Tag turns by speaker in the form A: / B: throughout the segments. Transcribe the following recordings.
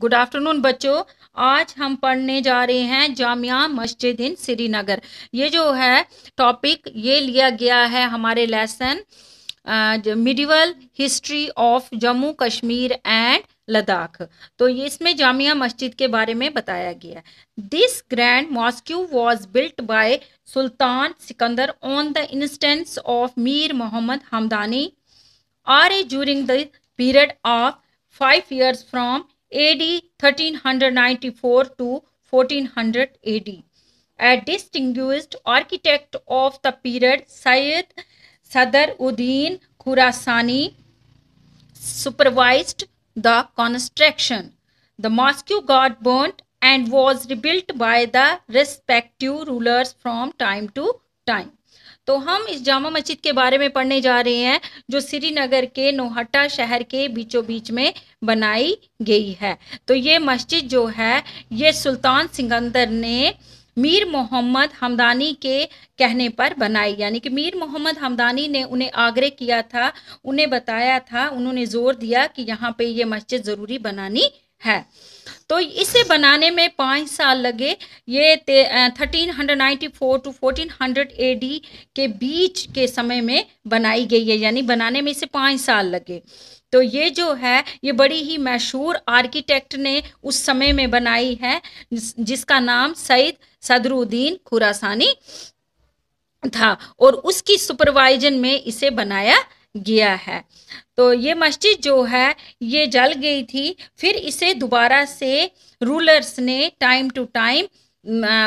A: Good afternoon बच्चों आज हम पढ़ने जा रहे हैं जामिया मस्जिद इन श्रीनगर ये जो है टॉपिक ये लिया गया है हमारे lesson medieval history of Jammu Kashmir and Ladakh तो ये इसमें जामिया मस्जिद के बारे में बताया गया this grand mosque was built by Sultan Sikandar on the instance of Mir Mohammad Hamadani R A during the period of five years from AD 1394 to 1400 AD. A distinguished architect of the period, Syed Sadr Uddin Khurasani supervised the construction. The mosque got burnt and was rebuilt by the respective rulers from time to time. तो हम इस जामा मस्जिद के बारे में पढ़ने जा रहे हैं जो श्रीनगर के नोहट्टा शहर के बीचों बीच में बनाई गई है तो ये मस्जिद जो है ये सुल्तान सिकंदर ने मीर मोहम्मद हमदानी के कहने पर बनाई यानी कि मीर मोहम्मद हमदानी ने उन्हें आग्रह किया था उन्हें बताया था उन्होंने ज़ोर दिया कि यहाँ पे ये मस्जिद ज़रूरी बनानी है तो इसे बनाने में पाँच साल लगे ये thirteen hundred ninety four to fourteen hundred A D के बीच के समय में बनाई गई है यानी बनाने में इसे पाँच साल लगे तो ये जो है ये बड़ी ही मशहूर आर्किटेक्ट ने उस समय में बनाई है जिसका नाम सईद सदरुद्दीन खुरासानी था और उसकी सुपरवाइजन में इसे बनाया गया है तो ये मस्जिद जो है ये जल गई थी फिर इसे दोबारा से रूलर्स ने टाइम टू टाइम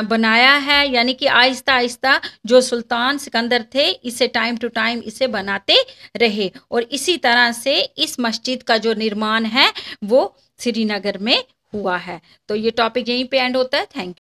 A: बनाया है यानी कि आहिस्ता आहिस्ता जो सुल्तान सिकंदर थे इसे टाइम टू टाइम इसे बनाते रहे और इसी तरह से इस मस्जिद का जो निर्माण है वो श्रीनगर में हुआ है तो ये टॉपिक यहीं पे एंड होता है थैंक यू